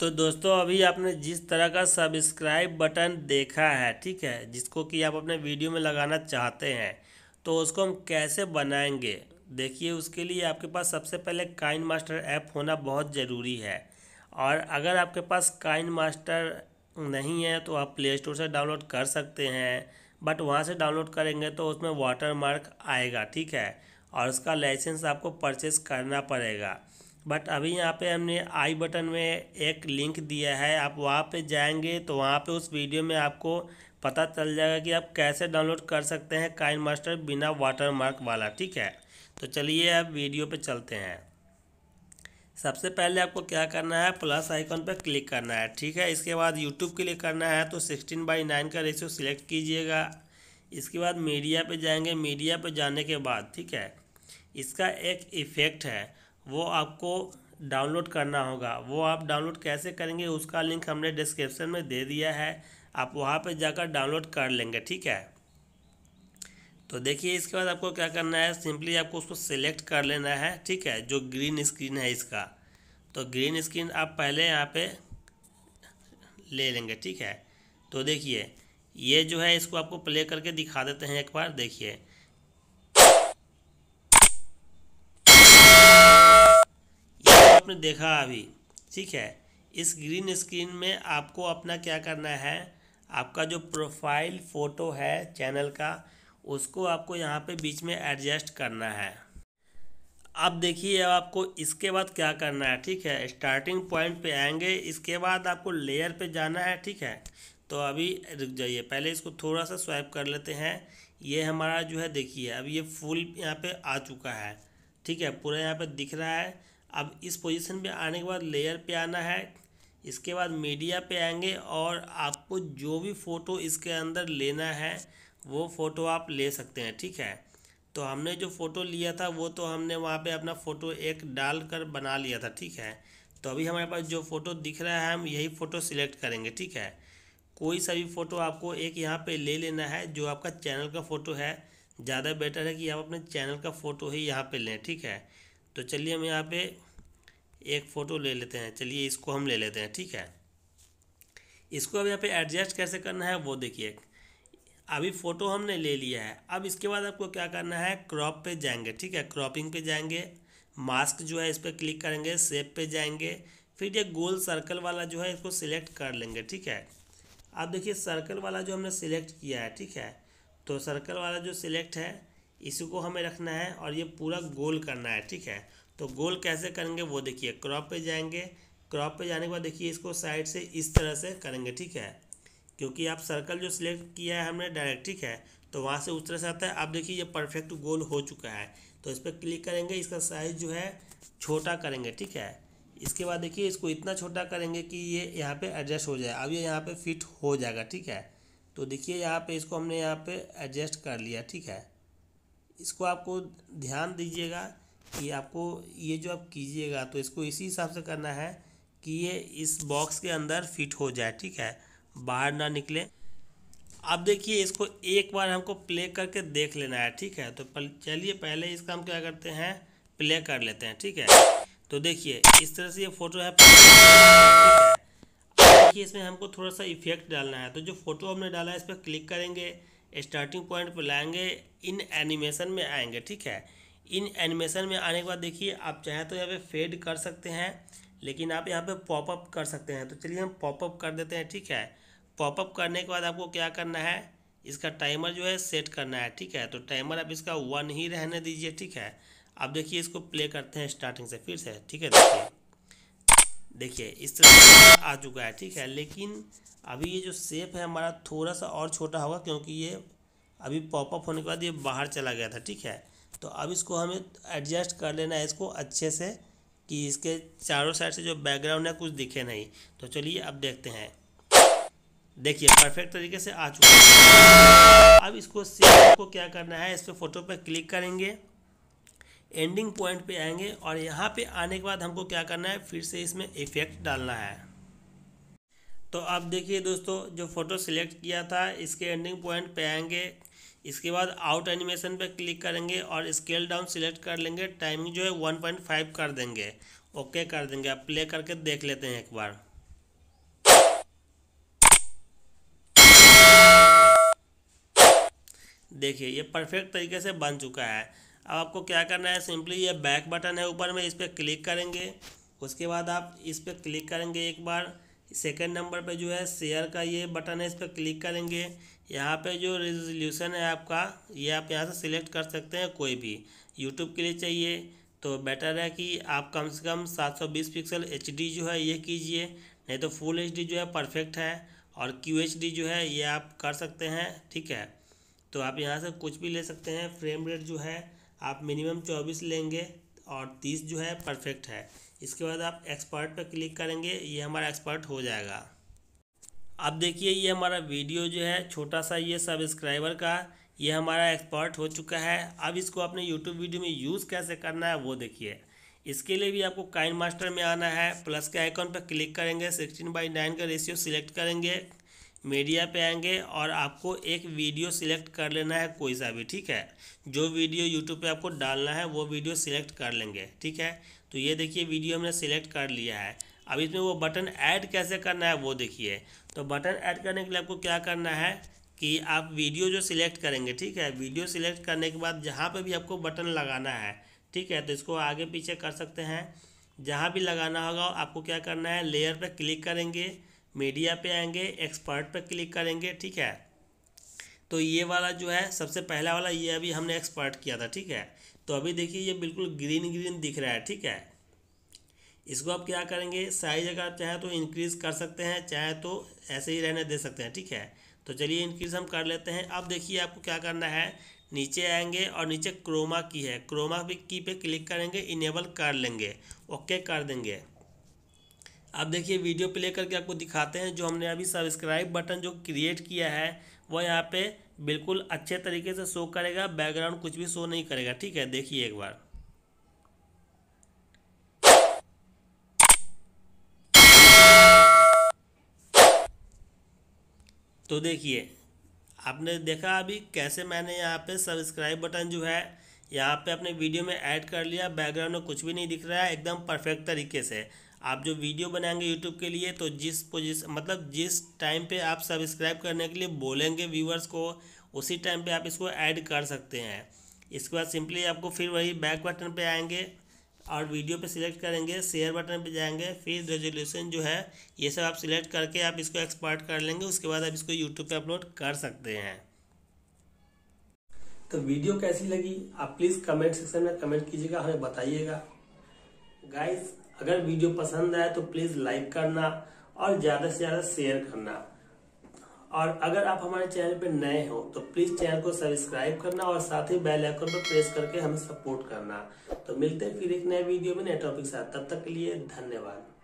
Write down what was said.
तो दोस्तों अभी आपने जिस तरह का सब्सक्राइब बटन देखा है ठीक है जिसको कि आप अपने वीडियो में लगाना चाहते हैं तो उसको हम कैसे बनाएंगे देखिए उसके लिए आपके पास सबसे पहले काइन मास्टर ऐप होना बहुत ज़रूरी है और अगर आपके पास काइन मास्टर नहीं है तो आप प्ले स्टोर से डाउनलोड कर सकते हैं बट वहाँ से डाउनलोड करेंगे तो उसमें वाटर मार्क आएगा ठीक है और उसका लाइसेंस आपको परचेस करना पड़ेगा बट अभी यहाँ पे हमने आई बटन में एक लिंक दिया है आप वहाँ पे जाएंगे तो वहाँ पे उस वीडियो में आपको पता चल जाएगा कि आप कैसे डाउनलोड कर सकते हैं काइन मास्टर बिना वाटरमार्क वाला ठीक है तो चलिए अब वीडियो पे चलते हैं सबसे पहले आपको क्या करना है प्लस आइकन पर क्लिक करना है ठीक है इसके बाद यूट्यूब के लिए करना है तो सिक्सटीन बाई नाइन का रेशियो सिलेक्ट कीजिएगा इसके बाद मीडिया पे जाएंगे मीडिया पे जाने के बाद ठीक है इसका एक इफ़ेक्ट है वो आपको डाउनलोड करना होगा वो आप डाउनलोड कैसे करेंगे उसका लिंक हमने डिस्क्रिप्शन में दे दिया है आप वहाँ पर जाकर डाउनलोड कर लेंगे ठीक है तो देखिए इसके बाद आपको क्या करना है सिंपली आपको उसको सिलेक्ट कर लेना है ठीक है जो ग्रीन स्क्रीन है इसका तो ग्रीन स्क्रीन आप पहले यहाँ पे ले लेंगे ठीक है तो देखिए ये जो है इसको आपको प्ले करके दिखा देते हैं एक बार देखिए आपने देखा अभी ठीक है इस ग्रीन स्क्रीन में आपको अपना क्या करना है आपका जो प्रोफाइल फ़ोटो है चैनल का उसको आपको यहाँ पे बीच में एडजस्ट करना है अब देखिए अब आपको इसके बाद क्या करना है ठीक है स्टार्टिंग पॉइंट पे आएंगे इसके बाद आपको लेयर पे जाना है ठीक है तो अभी रुक जाइए पहले इसको थोड़ा सा स्वाइप कर लेते हैं ये हमारा जो है देखिए अब ये फुल यहाँ पे आ चुका है ठीक है पूरा यहाँ पर दिख रहा है अब इस पोजीशन पे आने के बाद लेयर पे आना है इसके बाद मीडिया पे आएंगे और आपको जो भी फ़ोटो इसके अंदर लेना है वो फ़ोटो आप ले सकते हैं ठीक है तो हमने जो फ़ोटो लिया था वो तो हमने वहाँ पे अपना फ़ोटो एक डाल कर बना लिया था ठीक है तो अभी हमारे पास जो फ़ोटो दिख रहा है हम यही फ़ोटो सिलेक्ट करेंगे ठीक है कोई सा भी फ़ोटो आपको एक यहाँ पर ले लेना है जो आपका चैनल का फ़ोटो है ज़्यादा बेटर है कि आप अपने चैनल का फ़ोटो ही यहाँ पर लें ठीक है तो चलिए हम यहाँ पे एक फ़ोटो ले लेते हैं चलिए इसको हम ले लेते हैं ठीक है इसको अब यहाँ पे एडजस्ट कैसे करना है वो देखिए अभी फ़ोटो हमने ले लिया है अब इसके बाद आपको क्या करना है क्रॉप पे जाएंगे ठीक है क्रॉपिंग पे जाएंगे मास्क जो है इस पर क्लिक करेंगे सेप पे जाएंगे फिर ये गोल सर्कल वाला जो है इसको सिलेक्ट कर लेंगे ठीक है अब देखिए सर्कल वाला जो हमने सिलेक्ट किया है ठीक है तो सर्कल वाला जो सिलेक्ट है इसको हमें रखना है और ये पूरा गोल करना है ठीक है तो गोल कैसे करेंगे वो देखिए क्रॉप पे जाएंगे क्रॉप पे जाने के बाद देखिए इसको साइड से इस तरह से करेंगे ठीक है क्योंकि आप सर्कल जो सिलेक्ट किया है हमने डायरेक्ट ठीक है तो वहाँ से उस तरह से आता है आप देखिए ये परफेक्ट गोल हो चुका है तो इस पर क्लिक करेंगे इसका साइज़ जो है छोटा करेंगे ठीक है इसके बाद देखिए इसको इतना छोटा करेंगे कि ये यहाँ पे एडजस्ट हो जाए अब ये यहाँ पे फिट हो जाएगा ठीक है तो देखिए यहाँ पे इसको हमने यहाँ पे एडजस्ट कर लिया ठीक है इसको आपको ध्यान दीजिएगा कि आपको ये जो आप कीजिएगा तो इसको इसी हिसाब से करना है कि ये इस बॉक्स के अंदर फिट हो जाए ठीक है बाहर ना निकले अब देखिए इसको एक बार हमको प्ले करके देख लेना है ठीक है तो चलिए पहले इसका हम क्या करते हैं प्ले कर लेते हैं ठीक है तो देखिए इस तरह से ये फ़ोटो है देखिए इसमें हमको थोड़ा सा इफेक्ट डालना है तो जो फ़ोटो हमने डाला है इस पर क्लिक करेंगे स्टार्टिंग पॉइंट पर लाएंगे इन एनिमेशन में आएंगे ठीक है इन एनिमेशन में आने के बाद देखिए आप चाहें तो यहाँ पे फेड कर सकते हैं लेकिन आप यहाँ पे पॉपअप कर सकते हैं तो चलिए हम पॉपअप कर देते हैं ठीक है पॉपअप करने के बाद आपको क्या करना है इसका टाइमर जो है सेट करना है ठीक है तो टाइमर आप इसका वन ही रहने दीजिए ठीक है आप देखिए इसको प्ले करते हैं स्टार्टिंग से फिर से ठीक है देखिए देखिए इस तरह से आ चुका है ठीक है लेकिन अभी ये जो सेप है हमारा थोड़ा सा और छोटा होगा क्योंकि ये अभी पॉपअप होने के बाद ये बाहर चला गया था ठीक है तो अब इसको हमें एडजस्ट कर लेना है इसको अच्छे से कि इसके चारों साइड से जो बैकग्राउंड है कुछ दिखे नहीं तो चलिए अब देखते हैं देखिए परफेक्ट तरीके से आ चुका है अब इसको सेप को क्या करना है इस पर फोटो पर क्लिक करेंगे एंडिंग पॉइंट पे आएंगे और यहाँ पे आने के बाद हमको क्या करना है फिर से इसमें इफेक्ट डालना है तो आप देखिए दोस्तों जो फ़ोटो सिलेक्ट किया था इसके एंडिंग पॉइंट पे आएंगे इसके बाद आउट एनिमेशन पे क्लिक करेंगे और स्केल डाउन सिलेक्ट कर लेंगे टाइमिंग जो है वन पॉइंट फाइव कर देंगे ओके कर देंगे आप प्ले करके देख लेते हैं एक बार देखिए ये परफेक्ट तरीके से बन चुका है अब आपको क्या करना है सिंपली ये बैक बटन है ऊपर में इस पर क्लिक करेंगे उसके बाद आप इस पर क्लिक करेंगे एक बार सेकेंड नंबर पे जो है शेयर का ये बटन है इस पर क्लिक करेंगे यहाँ पे जो रेजोल्यूशन है आपका ये आप यहाँ से सिलेक्ट कर सकते हैं कोई भी यूट्यूब के लिए चाहिए तो बेटर है कि आप कम से कम 720 पिक्सल एच जो है ये कीजिए नहीं तो फुल एच जो है परफेक्ट है और क्यू जो है ये आप कर सकते हैं ठीक है तो आप यहाँ से कुछ भी ले सकते हैं फ्रेम रेट जो है आप मिनिमम चौबीस लेंगे और तीस जो है परफेक्ट है इसके बाद आप एक्सपर्ट पर क्लिक करेंगे ये हमारा एक्सपर्ट हो जाएगा अब देखिए ये हमारा वीडियो जो है छोटा सा ये सब्सक्राइबर का ये हमारा एक्सपर्ट हो चुका है अब इसको अपने यूट्यूब वीडियो में यूज़ कैसे करना है वो देखिए इसके लिए भी आपको काइन मास्टर में आना है प्लस के आइकॉन पर क्लिक करेंगे सिक्सटीन बाई नाइन का रेशियो सिलेक्ट करेंगे मीडिया पे आएंगे और आपको एक वीडियो सिलेक्ट कर लेना है कोई सा भी ठीक है जो वीडियो यूट्यूब पे आपको डालना है वो वीडियो सिलेक्ट कर लेंगे ठीक है तो ये देखिए वीडियो हमने सिलेक्ट कर लिया है अब इसमें वो बटन ऐड कैसे करना है वो देखिए तो बटन ऐड करने के लिए आपको क्या करना है कि आप वीडियो जो सिलेक्ट करेंगे ठीक है वीडियो सिलेक्ट करने के बाद जहाँ पर भी आपको बटन लगाना है ठीक है तो इसको आगे पीछे कर सकते हैं जहाँ भी लगाना होगा आपको क्या करना है लेयर पर क्लिक करेंगे मीडिया पे आएंगे एक्सपर्ट पे क्लिक करेंगे ठीक है तो ये वाला जो है सबसे पहला वाला ये अभी हमने एक्सपर्ट किया था ठीक है तो अभी देखिए ये बिल्कुल ग्रीन ग्रीन दिख रहा है ठीक है इसको आप क्या करेंगे साइज अगर आप चाहें तो इंक्रीज़ कर सकते हैं चाहे तो ऐसे ही रहने दे सकते हैं ठीक है तो चलिए इंक्रीज़ हम कर लेते हैं अब देखिए आपको क्या करना है नीचे आएंगे और नीचे क्रोमा की है क्रोमा भी की पे क्लिक करेंगे इनेबल कर लेंगे ओके कर देंगे अब देखिए वीडियो प्ले करके आपको दिखाते हैं जो हमने अभी सब्सक्राइब बटन जो क्रिएट किया है वह यहाँ पे बिल्कुल अच्छे तरीके से शो करेगा बैकग्राउंड कुछ भी शो नहीं करेगा ठीक है देखिए एक बार तो देखिए आपने देखा अभी कैसे मैंने यहाँ पे सब्सक्राइब बटन जो है यहाँ पे अपने वीडियो में ऐड कर लिया बैकग्राउंड में कुछ भी नहीं दिख रहा है एकदम परफेक्ट तरीके से आप जो वीडियो बनाएंगे यूट्यूब के लिए तो जिस पोजिशन मतलब जिस टाइम पे आप सब्सक्राइब करने के लिए बोलेंगे व्यूवर्स को उसी टाइम पे आप इसको ऐड कर सकते हैं इसके बाद सिंपली आपको फिर वही बैक बटन पे आएंगे और वीडियो पे सिलेक्ट करेंगे शेयर बटन पे जाएंगे फिर रेजोल्यूशन जो है ये सब आप सिलेक्ट करके आप इसको एक्सपर्ट कर लेंगे उसके बाद आप इसको यूट्यूब पर अपलोड कर सकते हैं तो वीडियो कैसी लगी आप प्लीज़ कमेंट सेक्शन में कमेंट कीजिएगा हमें बताइएगा गाइज अगर वीडियो पसंद आए तो प्लीज लाइक करना और ज्यादा से ज्यादा शेयर करना और अगर आप हमारे चैनल पर नए हो तो प्लीज चैनल को सब्सक्राइब करना और साथ ही बेल आइकन पर प्रेस करके हमें सपोर्ट करना तो मिलते हैं फिर एक नए वीडियो में नए टॉपिक साथ तब तक के लिए धन्यवाद